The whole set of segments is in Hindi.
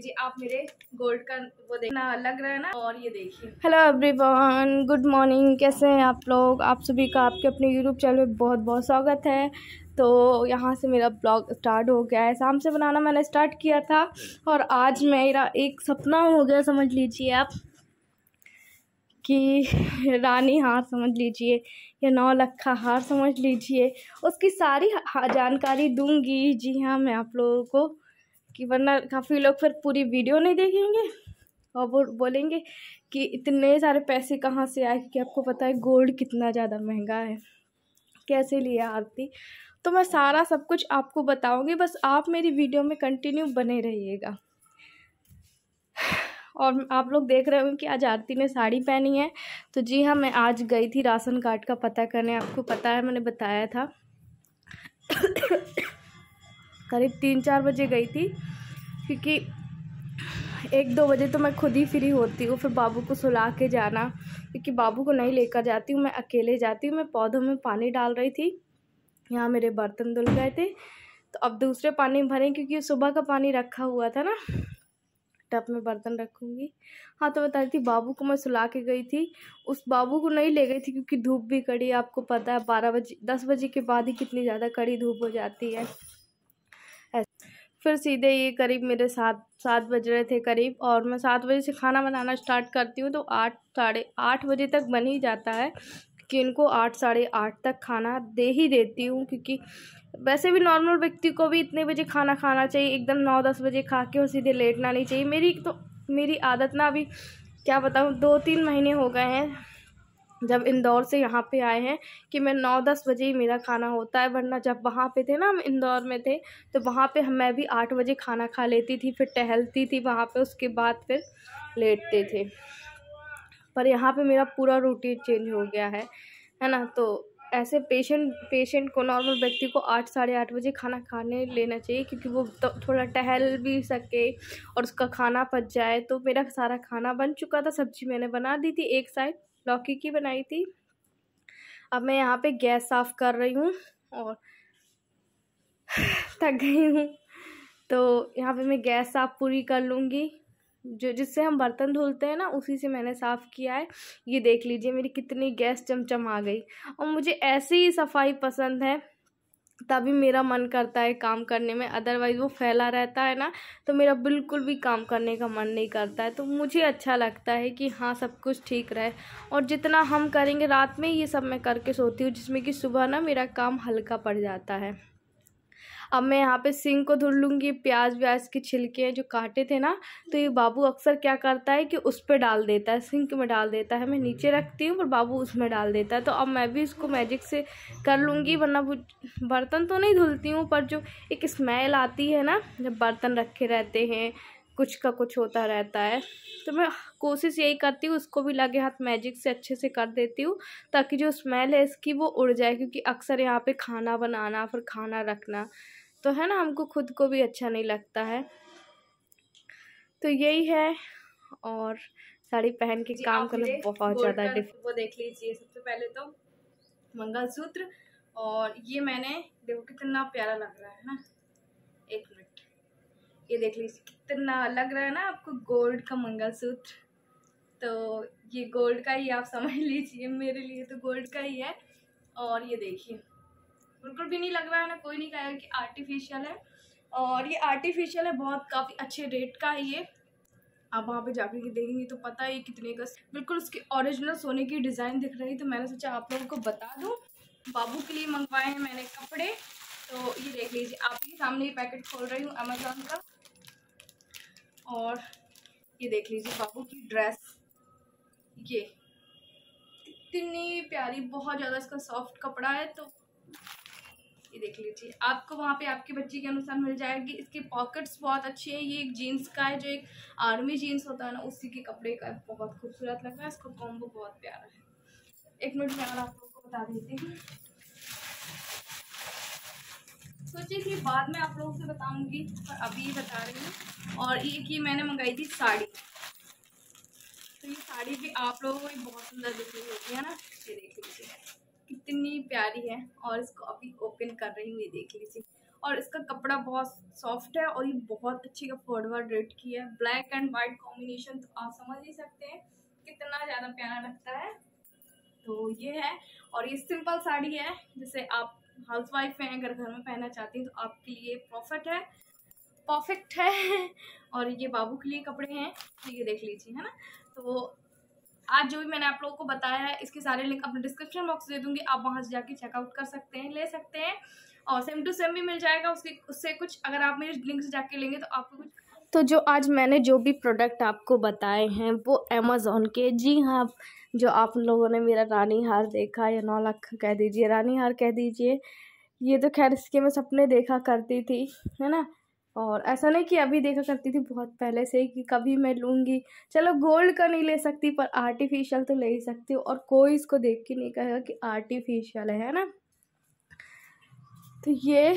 लीजिए आप मेरे गोल्ड का वो देखना लग रहा है ना और ये देखिए हेलो एवरीवन गुड मॉर्निंग कैसे हैं आप लोग आप सभी का आपके अपने यूट्यूब चैनल में बहुत बहुत स्वागत है तो यहाँ से मेरा ब्लॉग स्टार्ट हो गया है शाम से बनाना मैंने स्टार्ट किया था और आज मेरा एक सपना हो गया समझ लीजिए आप कि रानी हार समझ लीजिए या नौ लखा हार समझ लीजिए उसकी सारी जानकारी दूंगी जी हाँ मैं आप लोगों को कि वरना काफ़ी लोग फिर पूरी वीडियो नहीं देखेंगे और वो बोलेंगे कि इतने सारे पैसे कहाँ से आए कि आपको पता है गोल्ड कितना ज़्यादा महंगा है कैसे लिया आरती तो मैं सारा सब कुछ आपको बताऊंगी बस आप मेरी वीडियो में कंटिन्यू बने रहिएगा और आप लोग देख रहे होंगे कि आज आरती ने साड़ी पहनी है तो जी हाँ मैं आज गई थी राशन कार्ड का पता करने आपको पता है मैंने बताया था करीब तीन चार बजे गई थी क्योंकि एक दो बजे तो मैं खुद ही फ्री होती हूँ फिर बाबू को सुला के जाना क्योंकि बाबू को नहीं लेकर जाती हूँ मैं अकेले जाती हूँ मैं पौधों में पानी डाल रही थी यहाँ मेरे बर्तन धुल गए थे तो अब दूसरे पानी में भरें क्योंकि सुबह का पानी रखा हुआ था ना टप में बर्तन रखूँगी हाँ तो बता रही थी बाबू को मैं सुला के गई थी उस बाबू को नहीं ले गई थी क्योंकि धूप भी कड़ी आपको पता है बारह बजे दस बजे के बाद ही कितनी ज़्यादा कड़ी धूप हो जाती है फिर सीधे ये करीब मेरे सात सात बज रहे थे करीब और मैं सात बजे से खाना बनाना स्टार्ट करती हूँ तो आठ साढ़े आठ बजे तक बन ही जाता है कि इनको आठ साढ़े आठ तक खाना दे ही देती हूँ क्योंकि वैसे भी नॉर्मल व्यक्ति को भी इतने बजे खाना खाना चाहिए एकदम नौ दस बजे खा के और सीधे लेटना नहीं चाहिए मेरी तो मेरी आदत ना अभी क्या बताऊँ दो तीन महीने हो गए हैं जब इंदौर से यहाँ पे आए हैं कि मैं नौ दस बजे ही मेरा खाना होता है वरना जब वहाँ पे थे ना हम इंदौर में थे तो वहाँ पे मैं भी आठ बजे खाना खा लेती थी फिर टहलती थी वहाँ पे उसके बाद फिर लेटते थे पर यहाँ पे मेरा पूरा रूटीन चेंज हो गया है है ना तो ऐसे पेशेंट पेशेंट को नॉर्मल व्यक्ति को आठ साढ़े आठ बजे खाना खाने लेना चाहिए क्योंकि वो तो थोड़ा टहल भी सके और उसका खाना पच जाए तो मेरा सारा खाना बन चुका था सब्जी मैंने बना दी थी एक साइड लौकी की बनाई थी अब मैं यहाँ पे गैस साफ़ कर रही हूँ और थक गई हूँ तो यहाँ पे मैं गैस साफ़ पूरी कर लूँगी जो जिससे हम बर्तन धुलते हैं ना उसी से मैंने साफ़ किया है ये देख लीजिए मेरी कितनी गैस चमचम आ गई और मुझे ऐसी ही सफाई पसंद है तभी मेरा मन करता है काम करने में अदरवाइज़ वो फैला रहता है ना तो मेरा बिल्कुल भी काम करने का मन नहीं करता है तो मुझे अच्छा लगता है कि हाँ सब कुछ ठीक रहे और जितना हम करेंगे रात में ये सब मैं करके सोती हूँ जिसमें कि सुबह ना मेरा काम हल्का पड़ जाता है अब मैं यहाँ पे सिंग को धुल लूँगी प्याज व्याज के छिलके जो काटे थे ना तो ये बाबू अक्सर क्या करता है कि उस पर डाल देता है सिंक में डाल देता है मैं नीचे हम्म। रखती हूँ पर बाबू उसमें डाल देता है तो अब मैं भी इसको मैजिक से कर लूँगी वरना बर्तन तो नहीं धुलती हूँ पर जो एक स्मेल आती है ना जब बर्तन रखे रहते हैं कुछ का कुछ होता रहता है तो मैं कोशिश यही करती हूँ उसको भी लगे हाथ मैजिक से अच्छे से कर देती हूँ ताकि जो स्मेल है इसकी वो उड़ जाए क्योंकि अक्सर यहाँ पे खाना बनाना फिर खाना रखना तो है ना हमको खुद को भी अच्छा नहीं लगता है तो यही है और साड़ी पहन के काम करना बहुत ज़्यादा डिफिकल्ट वो देख लीजिए सबसे पहले तो मंगलसूत्र और ये मैंने देखो कितना प्यारा लग रहा है ना एक मिनट ये देख लीजिए कितना लग रहा है ना आपको गोल्ड का मंगलसूत्र तो ये गोल्ड का ही आप समझ लीजिए मेरे लिए तो गोल्ड का ही है और ये देखिए बिल्कुल भी नहीं लग रहा है ना कोई नहीं रहा कि आर्टिफिशियल है और ये आर्टिफिशियल है बहुत काफ़ी अच्छे रेट का है ये आप वहाँ पे जाकर के देखेंगे तो पता है कितने का बिल्कुल उसकी ओरिजिनल सोने की डिज़ाइन दिख रही तो मैंने सोचा आप लोगों को बता दूँ बाबू के लिए मंगवाए हैं मैंने कपड़े तो ये देख लीजिए आपके सामने ये पैकेट खोल रही हूँ अमेजोन का और ये देख लीजिए बाबू की ड्रेस ये इतनी प्यारी बहुत ज़्यादा इसका सॉफ्ट कपड़ा है तो ये देख लीजिए आपको वहाँ पे आपके बच्चे के अनुसार मिल जाएगी इसके पॉकेट्स बहुत अच्छे हैं ये एक जीन्स का है जो एक आर्मी जीन्स होता है ना उसी के कपड़े का बहुत खूबसूरत लग रहा है इसका कॉम्बो बहुत प्यारा है एक मिनट में अगर आप लोग को बता देती हूँ सोचिए कि बाद में आप लोगों से बताऊंगी पर अभी बता रही हूँ और ये कि मैंने मंगाई थी साड़ी तो ये साड़ी भी आप लोगों को बहुत सुंदर दिख रही होगी है ना ये देख लीजिए कितनी प्यारी है और इसको अभी ओपन कर रही हूँ ये देख लीजिए और इसका कपड़ा बहुत सॉफ्ट है और ये बहुत अच्छी अफोर्डेबल रेट की है ब्लैक एंड वाइट कॉम्बिनेशन तो आप समझ ही सकते हैं कितना ज़्यादा प्यारा लगता है तो ये है और ये सिंपल साड़ी है जैसे आप हाउस वाइफ हैं अगर घर में पहनना चाहती हैं तो आपके लिए परफेक्ट है परफेक्ट है और ये बाबू के लिए कपड़े हैं तो ये देख लीजिए है ना तो आज जो भी मैंने आप लोगों को बताया है इसके सारे लिंक अपने डिस्क्रिप्शन बॉक्स दे दूँगी आप वहाँ से जाके चेकआउट कर सकते हैं ले सकते हैं और सेम टू सेम भी मिल जाएगा उसके उससे कुछ अगर आप मेरे लिंक से जाके लेंगे तो आपको कुछ तो जो आज मैंने जो भी प्रोडक्ट आपको बताए हैं वो अमेज़ोन के जी हाँ जो आप लोगों ने मेरा रानी हार देखा या नौ लाख कह दीजिए रानी हार कह दीजिए ये तो खैर इसके मैं सपने देखा करती थी है ना और ऐसा नहीं कि अभी देखा करती थी बहुत पहले से कि कभी मैं लूँगी चलो गोल्ड का नहीं ले सकती पर आर्टिफिशियल तो ले ही सकती हूँ और कोई इसको देख के नहीं कहेगा कि आर्टिफिशियल है है ना तो ये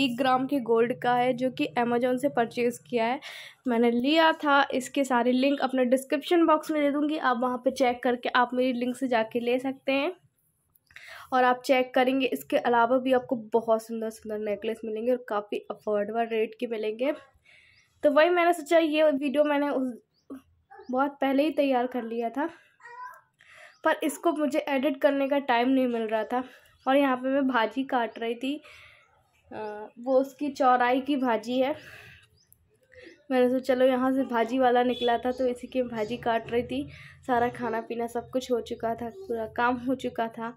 एक ग्राम के गोल्ड का है जो कि अमेजोन से परचेज़ किया है मैंने लिया था इसके सारे लिंक अपने डिस्क्रिप्शन बॉक्स में दे दूँगी आप वहाँ पर चेक करके आप मेरी लिंक से जाके ले सकते हैं और आप चेक करेंगे इसके अलावा भी आपको बहुत सुंदर सुंदर नेकलेस मिलेंगे और काफ़ी अफोर्डेबल रेट के मिलेंगे तो वही मैंने सोचा ये वीडियो मैंने उस बहुत पहले ही तैयार कर लिया था पर इसको मुझे एडिट करने का टाइम नहीं मिल रहा था और यहाँ पे मैं भाजी काट रही थी वो उसकी चौराई की भाजी है मैंने सोचा चलो यहाँ से भाजी वाला निकला था तो इसी की भाजी काट रही थी सारा खाना पीना सब कुछ हो चुका था पूरा काम हो चुका था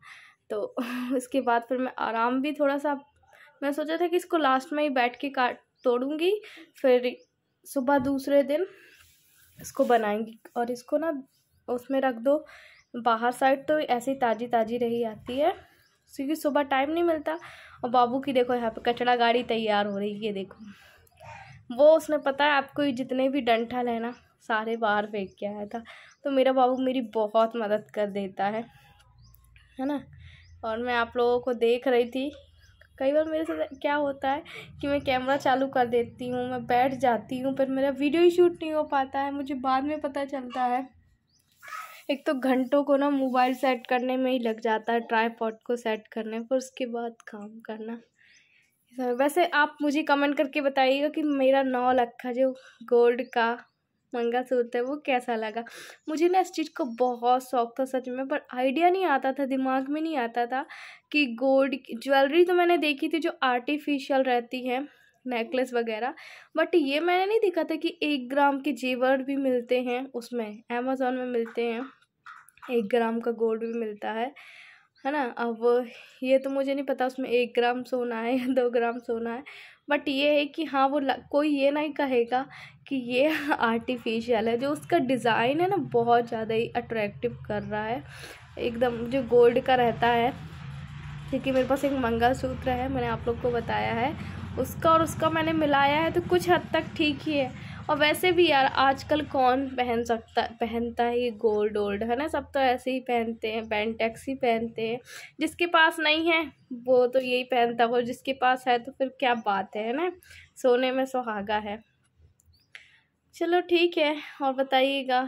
तो उसके बाद फिर मैं आराम भी थोड़ा सा मैं सोचा था कि इसको लास्ट में ही बैठ के काट तोड़ूँगी फिर सुबह दूसरे दिन इसको बनाएंगी और इसको ना उसमें रख दो बाहर साइड तो ऐसे ही ताज़ी ताज़ी रही आती है क्योंकि सुबह टाइम नहीं मिलता और बाबू की देखो यहाँ पे कचड़ा गाड़ी तैयार हो रही है देखो वो उसने पता है आपको जितने भी डंठा लेना सारे बाहर फेंक के आया था तो मेरा बाबू मेरी बहुत मदद कर देता है है ना और मैं आप लोगों को देख रही थी कई बार मेरे साथ क्या होता है कि मैं कैमरा चालू कर देती हूँ मैं बैठ जाती हूँ पर मेरा वीडियो ही शूट नहीं हो पाता है मुझे बाद में पता चलता है एक तो घंटों को ना मोबाइल सेट करने में ही लग जाता है ट्राईपॉड को सेट करने पर उसके बाद काम करना वैसे आप मुझे कमेंट करके बताइएगा कि मेरा नौ लखा जो गोल्ड का मंगलसूत्र है वो कैसा लगा मुझे ना इस चीज़ का बहुत शौक था सच में पर आइडिया नहीं आता था दिमाग में नहीं आता था कि गोल्ड ज्वेलरी तो मैंने देखी थी जो आर्टिफिशियल रहती है नेकलेस वगैरह बट ये मैंने नहीं देखा था कि एक ग्राम के जेवर भी मिलते हैं उसमें अमेज़ोन में मिलते हैं एक ग्राम का गोल्ड भी मिलता है है ना अब ये तो मुझे नहीं पता उसमें एक ग्राम सोना है या दो ग्राम सोना है बट ये है कि हाँ वो कोई ये नहीं कहेगा कि ये आर्टिफिशियल है जो उसका डिज़ाइन है ना बहुत ज़्यादा ही अट्रैक्टिव कर रहा है एकदम जो गोल्ड का रहता है क्योंकि मेरे पास एक मंगलसूत्र है मैंने आप लोग को बताया है उसका और उसका मैंने मिलाया है तो कुछ हद तक ठीक ही है और वैसे भी यार आजकल कौन पहन सकता पहनता है ये गोल्ड ओल्ड है ना सब तो ऐसे ही पहनते हैं पेंटेक्स ही पहनते हैं जिसके पास नहीं है वो तो यही पहनता हो जिसके पास है तो फिर क्या बात है ना सोने में सुहागा है चलो ठीक है और बताइएगा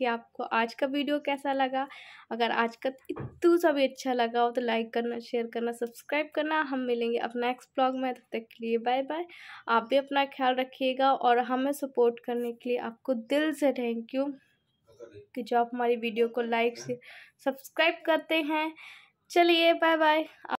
कि आपको आज का वीडियो कैसा लगा अगर आज का इतू सा भी अच्छा लगा हो तो लाइक करना शेयर करना सब्सक्राइब करना हम मिलेंगे अपना नेक्स्ट ब्लॉग में तब तक के लिए बाय बाय आप भी अपना ख्याल रखिएगा और हमें सपोर्ट करने के लिए आपको दिल से थैंक यू कि जो आप हमारी वीडियो को लाइक से सब्सक्राइब करते हैं चलिए बाय बाय